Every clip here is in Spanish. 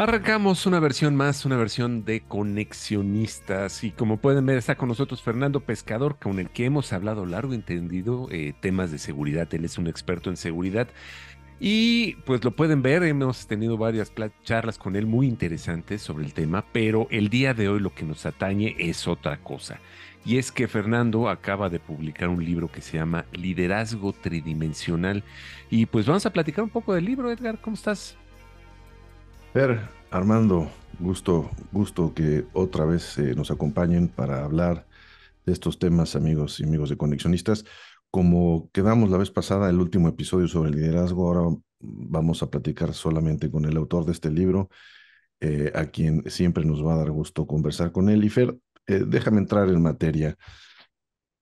Arrancamos una versión más, una versión de conexionistas y como pueden ver está con nosotros Fernando Pescador, con el que hemos hablado largo entendido eh, temas de seguridad. Él es un experto en seguridad y pues lo pueden ver, hemos tenido varias charlas con él muy interesantes sobre el tema, pero el día de hoy lo que nos atañe es otra cosa. Y es que Fernando acaba de publicar un libro que se llama Liderazgo Tridimensional. Y pues vamos a platicar un poco del libro, Edgar, ¿cómo estás? Fer, Armando, gusto, gusto que otra vez eh, nos acompañen para hablar de estos temas, amigos y amigos de Conexionistas. Como quedamos la vez pasada, el último episodio sobre el liderazgo, ahora vamos a platicar solamente con el autor de este libro, eh, a quien siempre nos va a dar gusto conversar con él. Y Fer, eh, déjame entrar en materia.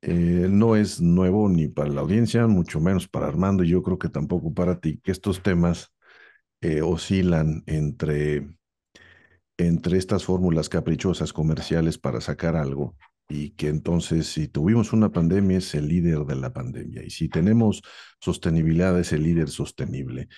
no es nuevo ni para la audiencia, mucho menos para Armando, y yo creo que tampoco para ti, que estos temas eh, oscilan entre, entre estas fórmulas caprichosas comerciales para sacar algo y que entonces si tuvimos una pandemia es el líder de la pandemia y si tenemos sostenibilidad es el líder sostenible.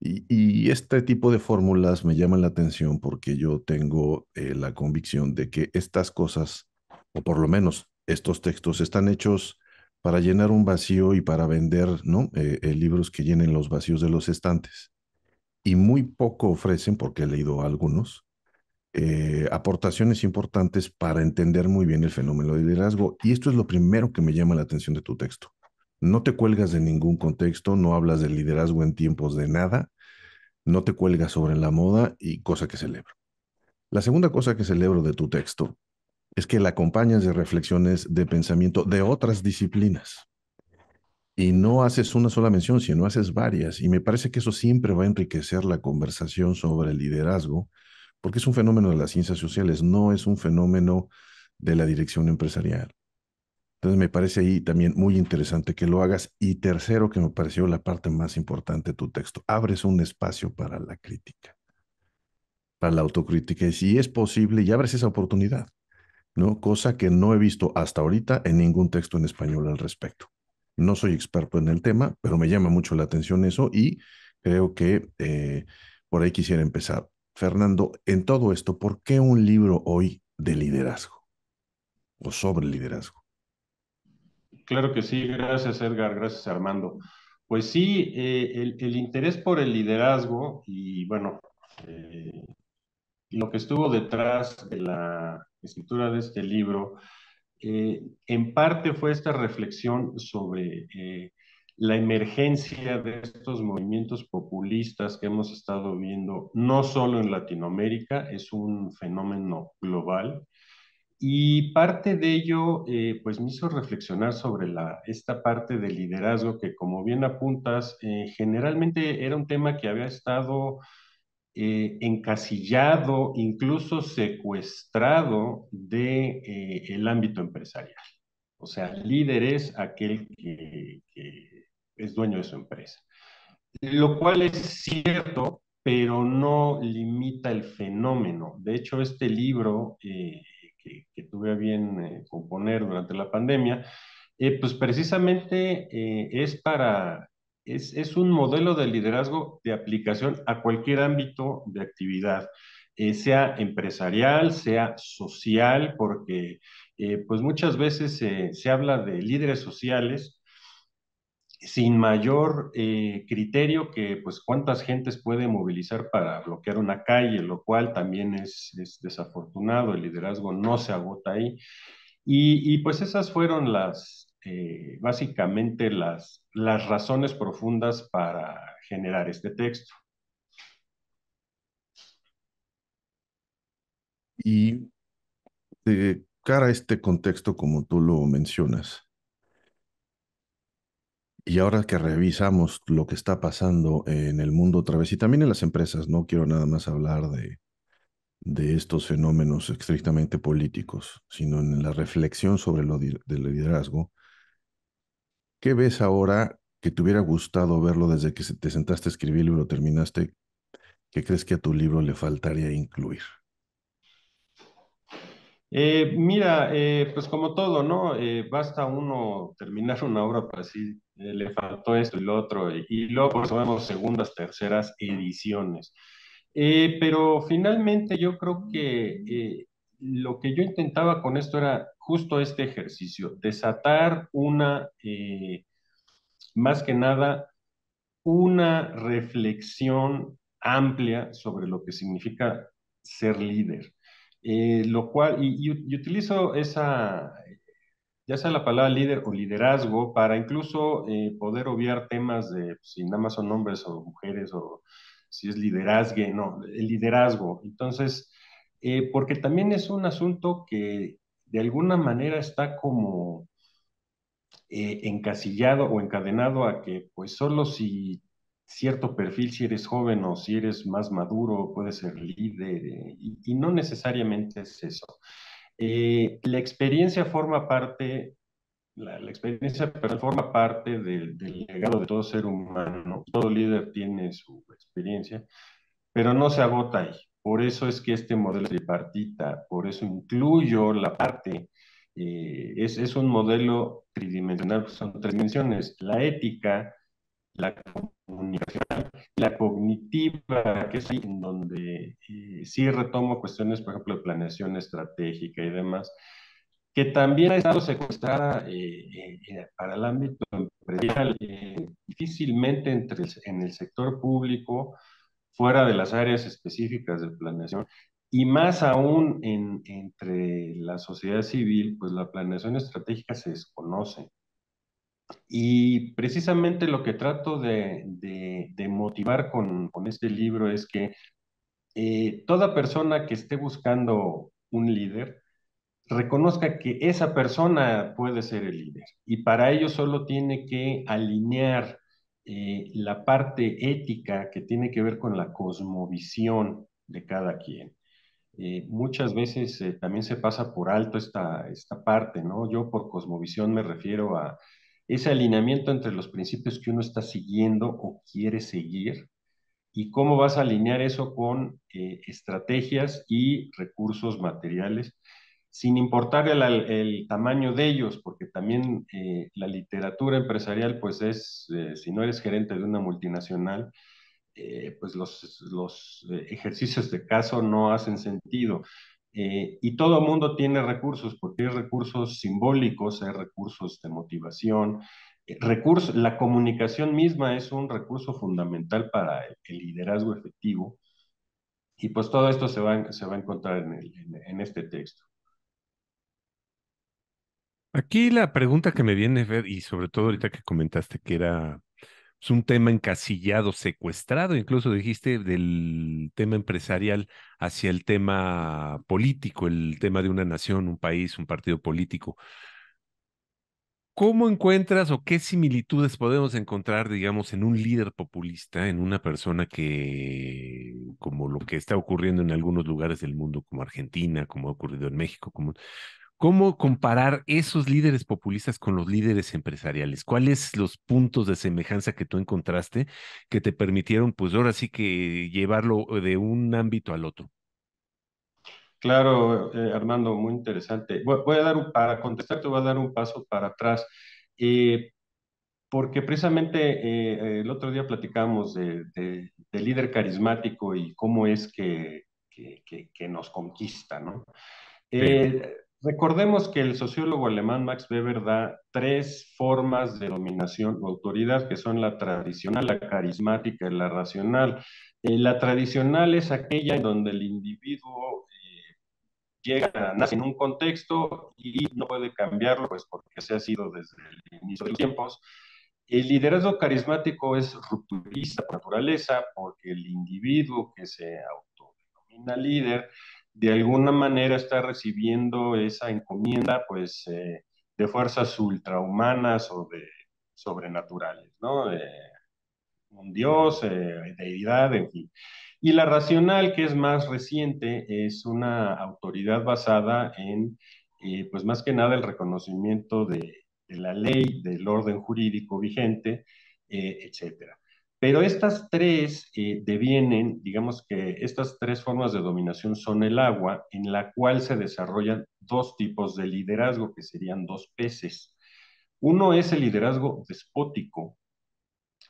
Y, este tipo de fórmulas me llaman la atención porque yo tengo eh, la convicción de que estas cosas, o por lo menos estos textos, están hechos para llenar un vacío y para vender ¿no? Eh, libros que llenen los vacíos de los estantes y muy poco ofrecen, porque he leído algunos, eh, aportaciones importantes para entender muy bien el fenómeno de liderazgo. Y esto es lo primero que me llama la atención de tu texto. No te cuelgas de ningún contexto, no hablas del liderazgo en tiempos de nada, no te cuelgas sobre la moda y cosa que celebro. La segunda cosa que celebro de tu texto es que la acompañas de reflexiones de pensamiento de otras disciplinas y no haces una sola mención, sino haces varias. Y me parece que eso siempre va a enriquecer la conversación sobre el liderazgo, porque es un fenómeno de las ciencias sociales, no es un fenómeno de la dirección empresarial. Entonces me parece ahí también muy interesante que lo hagas. Y tercero, que me pareció la parte más importante de tu texto, abres un espacio para la crítica, para la autocrítica. Y si es posible, y abres esa oportunidad, ¿no? Cosa que no he visto hasta ahorita en ningún texto en español al respecto. No soy experto en el tema, pero me llama mucho la atención eso y creo que eh, por ahí quisiera empezar. Fernando, en todo esto, ¿por qué un libro hoy de liderazgo o sobre liderazgo? Claro que sí, gracias Edgar, gracias Armando. Pues sí, eh, el, interés por el liderazgo y bueno, eh, lo que estuvo detrás de la escritura de este libro eh, en parte fue esta reflexión sobre eh, la emergencia de estos movimientos populistas que hemos estado viendo no solo en Latinoamérica, es un fenómeno global. Y parte de ello, eh, pues me hizo reflexionar sobre la, esta parte del liderazgo que, como bien apuntas, generalmente era un tema que había estado eh, encasillado, incluso secuestrado del de, eh, ámbito empresarial. O sea, líder es aquel que, es dueño de su empresa. Lo cual es cierto, pero no limita el fenómeno. De hecho, este libro eh, que, tuve a bien componer durante la pandemia, pues precisamente es para es, un modelo de liderazgo de aplicación a cualquier ámbito de actividad. Eh, sea empresarial, sea social, porque eh, pues muchas veces se habla de líderes sociales sin mayor eh, criterio que pues cuántas gentes puede movilizar para bloquear una calle, lo cual también es, desafortunado, el liderazgo no se agota ahí. Y, y pues esas fueron las, eh, básicamente las, las razones profundas para generar este texto. Y de eh, cara a este contexto, como tú lo mencionas, y ahora que revisamos lo que está pasando en el mundo otra vez y también en las empresas, no quiero nada más hablar de, de estos fenómenos estrictamente políticos, sino en la reflexión sobre lo del liderazgo, ¿qué ves ahora que te hubiera gustado verlo desde que te sentaste a escribir el libro, terminaste? ¿Qué crees que a tu libro le faltaría incluir? Eh, mira, eh, pues como todo, ¿no? Eh, basta uno terminar una obra para decir, le faltó esto y lo otro, y, luego pues vemos segundas, terceras ediciones. pero finalmente yo creo que lo que yo intentaba con esto era justo este ejercicio, desatar una, eh, más que nada, una reflexión amplia sobre lo que significa ser líder. Eh, lo cual, y, utilizo esa, ya sea la palabra líder o liderazgo, para incluso eh, poder obviar temas de pues, si nada más son hombres o mujeres o si es liderazgo no, el liderazgo. Entonces, porque también es un asunto que de alguna manera está como eh, encasillado o encadenado a que pues solo si cierto perfil, si eres joven o si eres más maduro, puedes ser líder eh, y, no necesariamente es eso. Eh, la experiencia forma parte la, experiencia forma parte del, legado de todo ser humano. Todo líder tiene su experiencia, pero no se agota ahí. Por eso es que este modelo tripartita, por eso incluyo la parte, eh, es, un modelo tridimensional, pues son tres dimensiones, la ética, la comunicacional, la cognitiva, que es en donde eh, sí retomo cuestiones, por ejemplo, de planeación estratégica y demás, que también ha estado secuestrada eh, para el ámbito empresarial, difícilmente entre en el sector público, fuera de las áreas específicas de planeación y más aún entre la sociedad civil, pues la planeación estratégica se desconoce. Y precisamente lo que trato de, motivar con, este libro es que eh, toda persona que esté buscando un líder reconozca que esa persona puede ser el líder y para ello solo tiene que alinear eh, la parte ética que tiene que ver con la cosmovisión de cada quien. Eh, muchas veces eh, también se pasa por alto esta, esta parte, ¿no? Yo por cosmovisión me refiero a ese alineamiento entre los principios que uno está siguiendo o quiere seguir y cómo vas a alinear eso con estrategias y recursos materiales sin importar el, tamaño de ellos, porque también eh, la literatura empresarial, pues es, eh, si no eres gerente de una multinacional, eh, pues los, los, ejercicios de caso no hacen sentido. y todo mundo tiene recursos, porque hay recursos simbólicos, hay recursos de motivación, recursos, la comunicación misma es un recurso fundamental para el, liderazgo efectivo. Y pues todo esto se va, se va a encontrar en, en este texto. Aquí la pregunta que me viene, ver, y sobre todo ahorita que comentaste que era pues, un tema encasillado, secuestrado, incluso dijiste del tema empresarial hacia el tema político, el tema de una nación, un país, un partido político. ¿Cómo encuentras o qué similitudes podemos encontrar, digamos, en un líder populista, en una persona que, como lo que está ocurriendo en algunos lugares del mundo, como Argentina, como ha ocurrido en México, como ¿Cómo comparar esos líderes populistas con los líderes empresariales? ¿Cuáles los puntos de semejanza que tú encontraste que te permitieron, pues ahora sí que llevarlo eh, de un ámbito al otro? Claro, eh, Armando, muy interesante. Voy, a dar un, para contestarte, voy a dar un paso para atrás, eh, porque precisamente el otro día platicamos de, líder carismático y cómo es que, nos conquista, ¿no? Sí. Recordemos que el sociólogo alemán Max Weber da tres formas de dominación o autoridad, que son la tradicional, la carismática y la racional. Eh, la tradicional es aquella en donde el individuo eh, llega, nace en un contexto y no puede cambiarlo, pues porque se ha sido desde el inicio de los tiempos. El liderazgo carismático es rupturista por naturaleza, porque el individuo que se autodenomina líder de alguna manera está recibiendo esa encomienda, pues, eh, de fuerzas ultrahumanas o de sobrenaturales, ¿no? un dios, eh, deidad, en fin. Y la racional, que es más reciente, es una autoridad basada en, eh, pues más que nada, el reconocimiento de, la ley, del orden jurídico vigente, etcétera. Pero estas tres eh, devienen, digamos que estas tres formas de dominación son el agua, en la cual se desarrollan dos tipos de liderazgo, que serían dos peces. Uno es el liderazgo despótico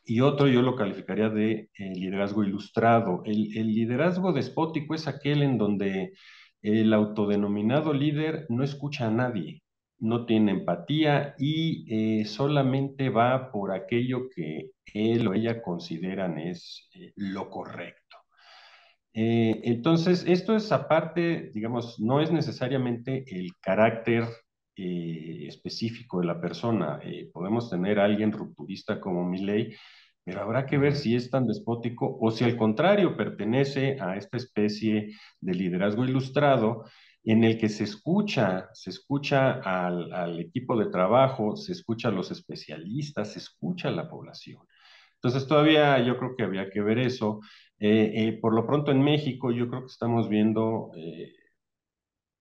y otro yo lo calificaría de eh, liderazgo ilustrado. el, liderazgo despótico es aquel en donde el autodenominado líder no escucha a nadie, no tiene empatía y eh, solamente va por aquello que él o ella consideran es eh, lo correcto. Eh, entonces, esto es aparte, digamos, no es necesariamente el carácter específico de la persona. podemos tener a alguien rupturista como Milley, pero habrá que ver si es tan despótico o si al contrario pertenece a esta especie de liderazgo ilustrado en el que se escucha, se escucha al, equipo de trabajo, se escucha a los especialistas, se escucha a la población. Entonces todavía yo creo que había que ver eso. Eh, eh, por lo pronto en México yo creo que estamos viendo eh,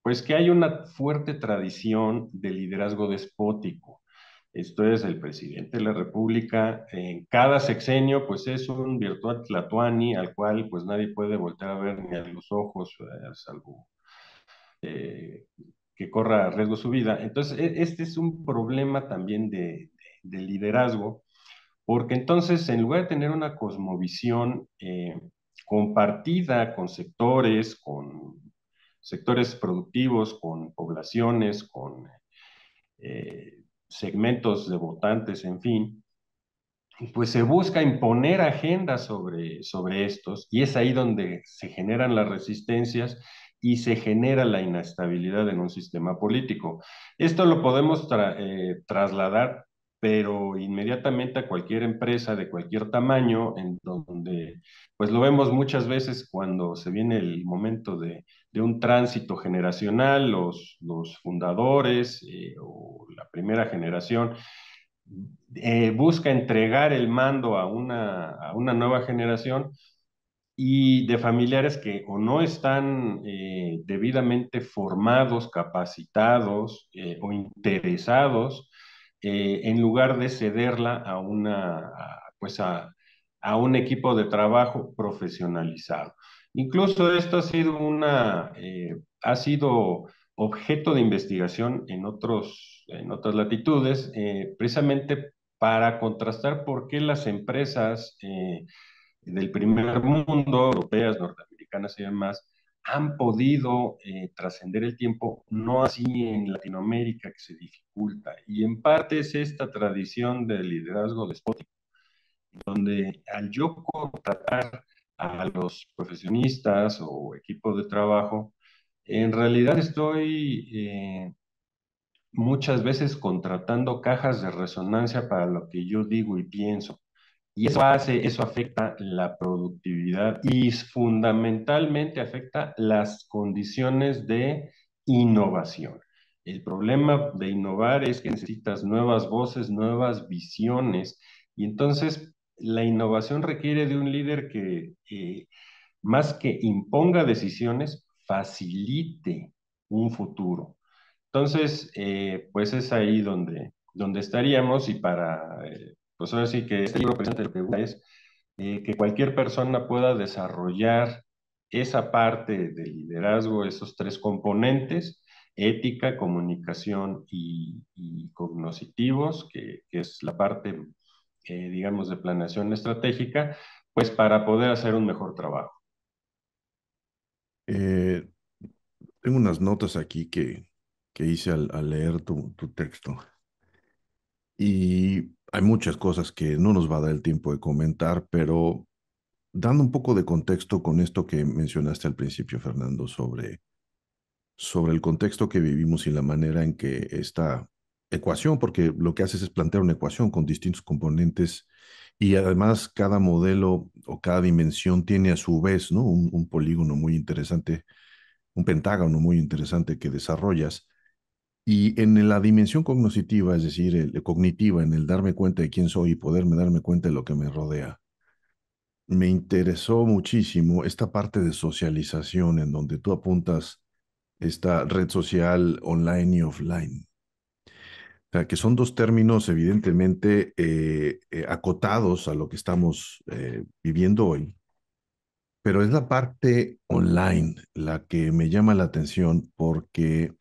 pues que hay una fuerte tradición de liderazgo despótico. Esto es el presidente de la República. En cada sexenio, pues es un virtual tlatoani al cual pues nadie puede voltear a ver ni a los ojos, salvo eh, que corra riesgo su vida. Entonces, e, este es un problema también de, liderazgo, porque entonces, en lugar de tener una cosmovisión eh, compartida con sectores, con sectores productivos, con poblaciones, con eh, segmentos de votantes, en fin, pues se busca imponer agendas sobre, sobre estos y es ahí donde se generan las resistencias y se genera la inestabilidad en un sistema político. Esto lo podemos eh, trasladar, pero inmediatamente a cualquier empresa de cualquier tamaño, en donde, pues lo vemos muchas veces cuando se viene el momento de, un tránsito generacional, los, fundadores eh, o la primera generación. Eh, busca entregar el mando a una, a una nueva generación, y de familiares que o no están eh, debidamente formados, capacitados eh, o interesados, eh, en lugar de cederla a una, pues a, un equipo de trabajo profesionalizado. Incluso esto ha sido una, ha sido objeto de investigación en, otros, en otras latitudes, precisamente para contrastar por qué las empresas del primer mundo, europeas, norteamericanas y demás, han podido eh, trascender el tiempo, no así en Latinoamérica que se dificulta. Y en parte es esta tradición del liderazgo despótico, donde al yo contratar a los profesionistas o equipos de trabajo, en realidad estoy eh, muchas veces contratando cajas de resonancia para lo que yo digo y pienso. Y eso hace, eso afecta la productividad y fundamentalmente afecta las condiciones de innovación. El problema de innovar es que necesitas nuevas voces, nuevas visiones. Y entonces la innovación requiere de un líder que eh, más que imponga decisiones, facilite un futuro. Entonces, eh, pues es ahí donde, donde estaríamos y para eh, pues ahora sí que este libro presente pregunta es eh, que cualquier persona pueda desarrollar esa parte del liderazgo, esos tres componentes, ética, comunicación y, y cognoscitivos, que, es la parte, eh, digamos, de planeación estratégica, pues para poder hacer un mejor trabajo. Eh, tengo unas notas aquí que, hice al, leer tu, tu, texto. Y hay muchas cosas que no nos va a dar el tiempo de comentar, pero dando un poco de contexto con esto que mencionaste al principio, Fernando, sobre, sobre el contexto que vivimos y la manera en que esta ecuación, porque lo que haces es plantear una ecuación con distintos componentes y además cada modelo o cada dimensión tiene a su vez ¿no? un, un polígono muy interesante, un pentágono muy interesante que desarrollas y en la dimensión cognitiva, es decir, cognitiva, en el darme cuenta de quién soy y poderme darme cuenta de lo que me rodea, me interesó muchísimo esta parte de socialización en donde tú apuntas esta red social online y offline. que son dos términos evidentemente eh, eh, acotados a lo que estamos eh, viviendo hoy, pero es la parte online la que me llama la atención porque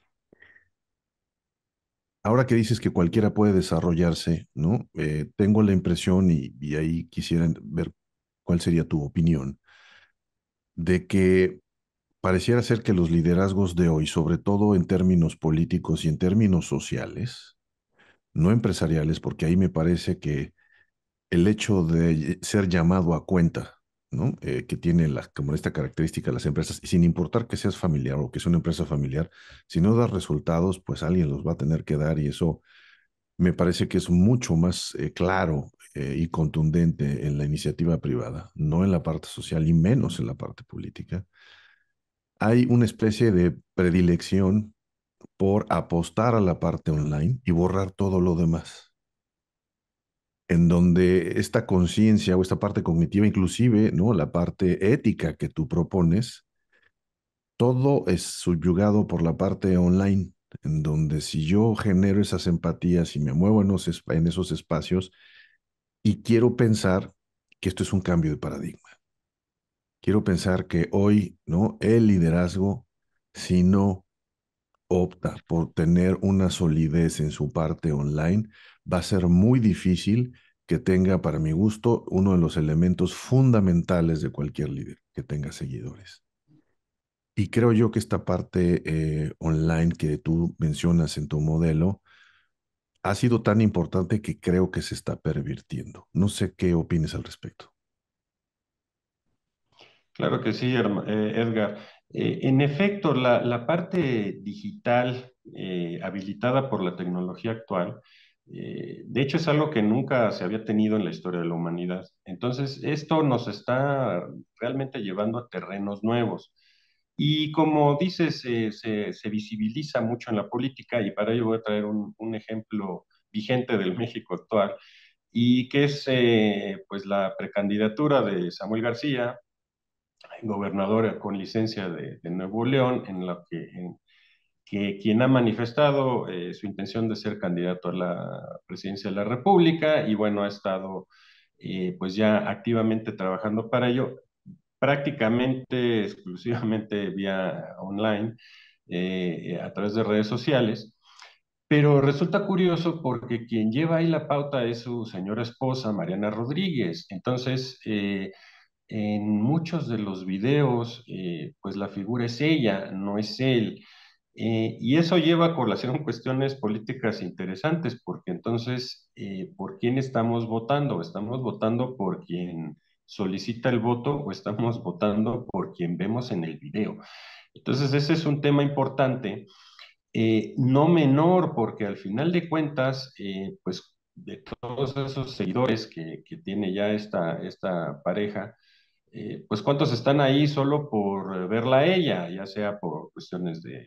ahora que dices que cualquiera puede desarrollarse, ¿no? Eh, tengo la impresión, y, y ahí quisiera ver cuál sería tu opinión, de que pareciera ser que los liderazgos de hoy, sobre todo en términos políticos y en términos sociales, no empresariales, porque ahí me parece que el hecho de ser llamado a cuenta eh, que tiene como esta característica las empresas, y sin importar que seas familiar o que sea una empresa familiar, si no das resultados, pues alguien los va a tener que dar y eso me parece que es mucho más eh, claro eh, y contundente en la iniciativa privada, no en la parte social y menos en la parte política. Hay una especie de predilección por apostar a la parte online y borrar todo lo demás en donde esta conciencia o esta parte cognitiva, inclusive, ¿no? La parte ética que tú propones, todo es subyugado por la parte online, en donde si yo genero esas empatías y me muevo en esos, en esos espacios y quiero pensar que esto es un cambio de paradigma. Quiero pensar que hoy, ¿no? El liderazgo, si no opta por tener una solidez en su parte online, va a ser muy difícil que tenga, para mi gusto, uno de los elementos fundamentales de cualquier líder, que tenga seguidores. Y creo yo que esta parte eh, online que tú mencionas en tu modelo ha sido tan importante que creo que se está pervirtiendo. No sé qué opines al respecto. Claro que sí, eh, Edgar. Eh, en efecto, la, la parte digital habilitada por la tecnología actual eh, de hecho, es algo que nunca se había tenido en la historia de la humanidad. Entonces, esto nos está realmente llevando a terrenos nuevos. Y como dices, se, visibiliza mucho en la política y para ello voy a traer un, ejemplo vigente del México actual y que es eh, pues la precandidatura de Samuel García, gobernador con licencia de, Nuevo León, en la que quien ha manifestado eh, su intención de ser candidato a la presidencia de la República y bueno, ha estado eh, pues ya activamente trabajando para ello, prácticamente exclusivamente vía online, eh, a través de redes sociales. Pero resulta curioso porque quien lleva ahí la pauta es su señora esposa, Mariana Rodríguez. Entonces, en muchos de los videos, pues la figura es ella, no es él. Eh, y eso lleva a colación cuestiones políticas interesantes, porque entonces, eh, ¿por quién estamos votando? ¿Estamos votando por quien solicita el voto o estamos votando por quien vemos en el video? Entonces, ese es un tema importante, eh, no menor, porque al final de cuentas, pues de todos esos seguidores que, tiene ya esta, esta pareja, pues cuántos están ahí solo por verla a ella, ya sea por cuestiones de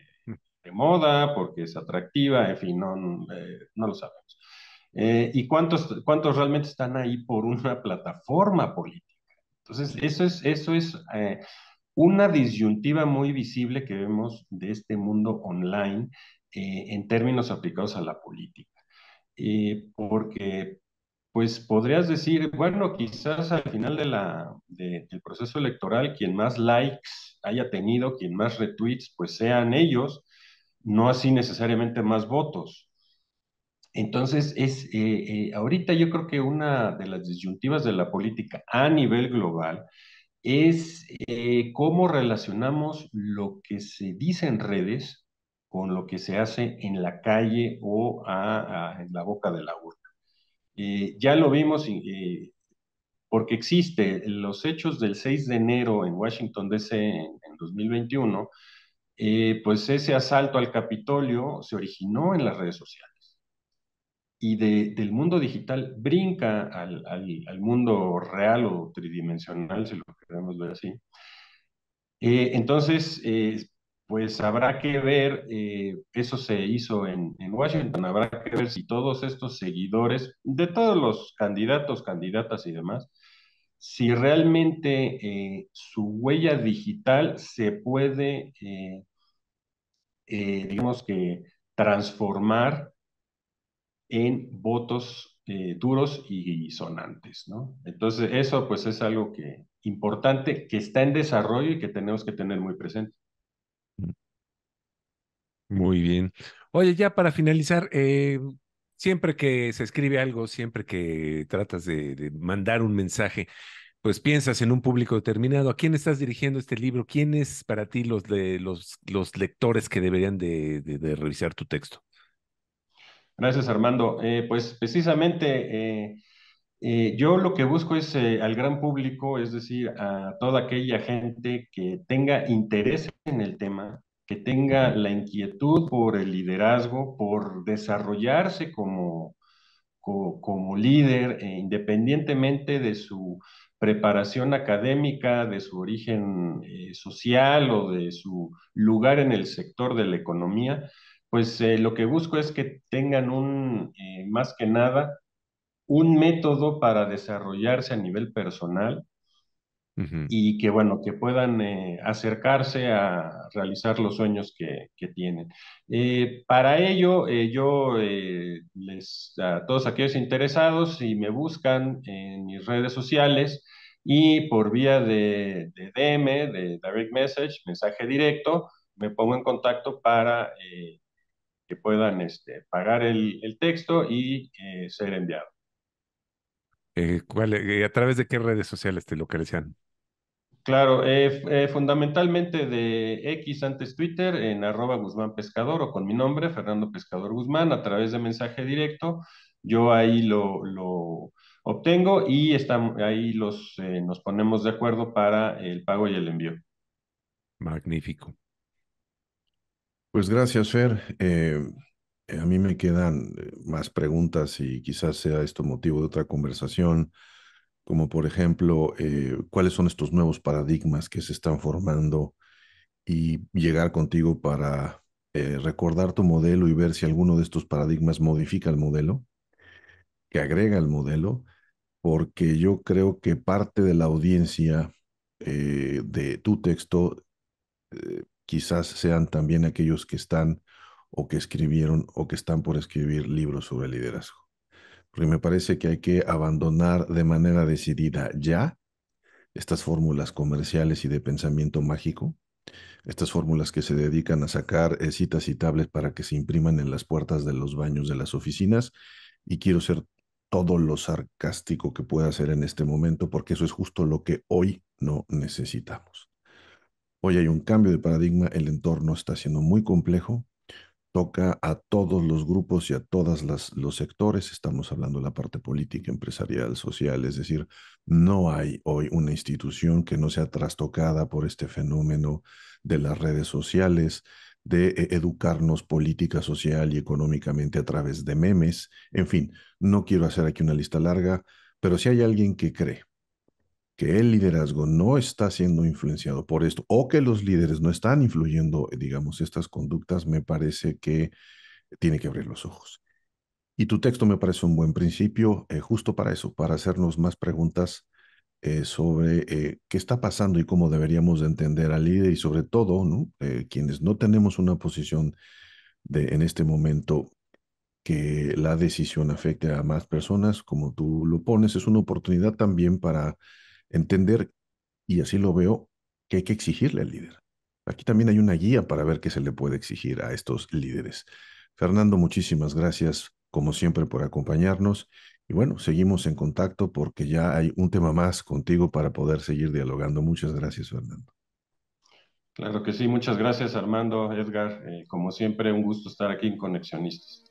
moda, porque es atractiva, en fin, no, no eh, lo sabemos. Eh, ¿Y cuántos, cuántos realmente están ahí por una plataforma política? Entonces, eso es, eso es eh, una disyuntiva muy visible que vemos de este mundo online en términos aplicados a la política. porque pues podrías decir, bueno, quizás al final de la, del proceso electoral, quien más likes haya tenido, quien más retweets, pues sean ellos, no así necesariamente más votos. Entonces, es, eh, eh, ahorita yo creo que una de las disyuntivas de la política a nivel global es eh, cómo relacionamos lo que se dice en redes con lo que se hace en la calle o en la boca de la urna. ya lo vimos porque existe los hechos del 6 de enero en Washington, D.C. en, en 2021 eh, pues ese asalto al Capitolio se originó en las redes sociales y del mundo digital brinca al, mundo real o tridimensional, si lo queremos ver así. Eh, entonces, eh, pues habrá que ver, eso se hizo en, Washington, habrá que ver si todos estos seguidores de todos los candidatos, candidatas y demás, si realmente su huella digital se puede eh, digamos que, transformar en votos eh, duros y, sonantes, ¿no? Entonces, eso pues es algo que importante, que está en desarrollo y que tenemos que tener muy presente. Muy bien. Oye, ya para finalizar, eh, siempre que se escribe algo, siempre que tratas de mandar un mensaje, pues piensas en un público determinado. ¿A quién estás dirigiendo este libro? ¿Quiénes para ti los, los, lectores que deberían de, revisar tu texto? Gracias, Armando. Eh, pues precisamente eh, eh, yo lo que busco es al gran público, es decir, a toda aquella gente que tenga interés en el tema, que tenga la inquietud por el liderazgo, por desarrollarse como, como líder, independientemente de su preparación académica, de su origen eh, social o de su lugar en el sector de la economía, pues eh, lo que busco es que tengan un, eh, más que nada, un método para desarrollarse a nivel personal, y que, bueno, que puedan eh, acercarse a realizar los sueños que, tienen. Eh, para ello, eh, yo les, a todos aquellos interesados, si me buscan en mis redes sociales y por vía de, DM, de direct message, mensaje directo, me pongo en contacto para que puedan este, pagar el, texto y ser enviado. ¿A través de qué redes sociales te localizan? Claro, eh, eh, fundamentalmente de X antes Twitter en arroba Guzmán Pescador o con mi nombre, Fernando Pescador Guzmán, a través de mensaje directo. Yo ahí lo, obtengo y ahí los, eh, nos ponemos de acuerdo para el pago y el envío. Magnífico. Pues gracias, Fer. a mí me quedan más preguntas y quizás sea esto motivo de otra conversación como por ejemplo eh, cuáles son estos nuevos paradigmas que se están formando y llegar contigo para eh, recordar tu modelo y ver si alguno de estos paradigmas modifica el modelo, que agrega el modelo, porque yo creo que parte de la audiencia eh, de tu texto quizás sean también aquellos que están o que escribieron o que están por escribir libros sobre liderazgo porque me parece que hay que abandonar de manera decidida ya estas fórmulas comerciales y de pensamiento mágico, estas fórmulas que se dedican a sacar eh, citas y tablets para que se impriman en las puertas de los baños de las oficinas, y quiero ser todo lo sarcástico que pueda ser en este momento, porque eso es justo lo que hoy no necesitamos. Hoy hay un cambio de paradigma, el entorno está siendo muy complejo, toca a todos los grupos y a todos los sectores. Estamos hablando de la parte política, empresarial, social, es decir, no hay hoy una institución que no sea trastocada por este fenómeno de las redes sociales, de eh, educarnos política, social y económicamente a través de memes. En fin, no quiero hacer aquí una lista larga, pero si hay alguien que cree que el liderazgo no está siendo influenciado por esto o que los líderes no están influyendo, eh, digamos, estas conductas, me parece que tiene que abrir los ojos. Y tu texto me parece un buen principio eh, justo para eso, para hacernos más preguntas eh, sobre qué está pasando y cómo deberíamos entender al líder y sobre todo, ¿no? quienes no tenemos una posición de, en este momento que la decisión afecte a más personas, como tú lo pones, es una oportunidad también para entender, y así lo veo, que hay que exigirle al líder. Aquí también hay una guía para ver qué se le puede exigir a estos líderes. Fernando, muchísimas gracias, como siempre, por acompañarnos. Y bueno, seguimos en contacto porque ya hay un tema más contigo para poder seguir dialogando. Muchas gracias, Fernando. Claro que sí, muchas gracias Armando, Edgar. Eh, como siempre, un gusto estar aquí en Conexionistas.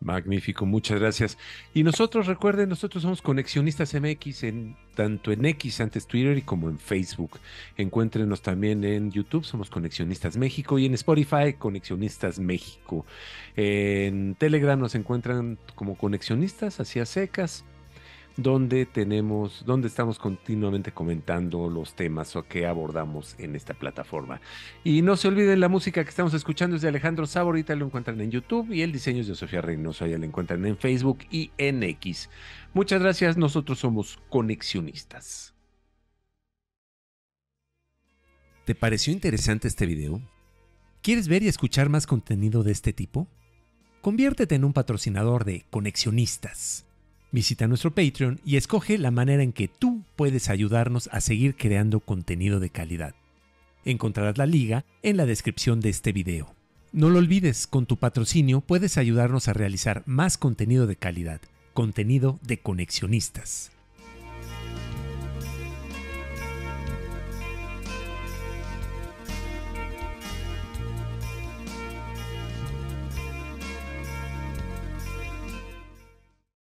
Magnífico, muchas gracias. Y nosotros, recuerden, nosotros somos Conexionistas MX, en, tanto en X, antes Twitter, y como en Facebook. Encuéntrenos también en YouTube, somos Conexionistas México, y en Spotify, Conexionistas México. En Telegram nos encuentran como Conexionistas, hacia secas donde tenemos, donde estamos continuamente comentando los temas que abordamos en esta plataforma. Y no se olviden, la música que estamos escuchando es de Alejandro Saborita, lo encuentran en YouTube y el diseño es de Sofía Reynoso, ya lo encuentran en Facebook y en X. Muchas gracias, nosotros somos conexionistas. ¿Te pareció interesante este video? ¿Quieres ver y escuchar más contenido de este tipo? Conviértete en un patrocinador de Conexionistas Visita nuestro Patreon y escoge la manera en que tú puedes ayudarnos a seguir creando contenido de calidad. Encontrarás la liga en la descripción de este video. No lo olvides, con tu patrocinio puedes ayudarnos a realizar más contenido de calidad, contenido de conexionistas.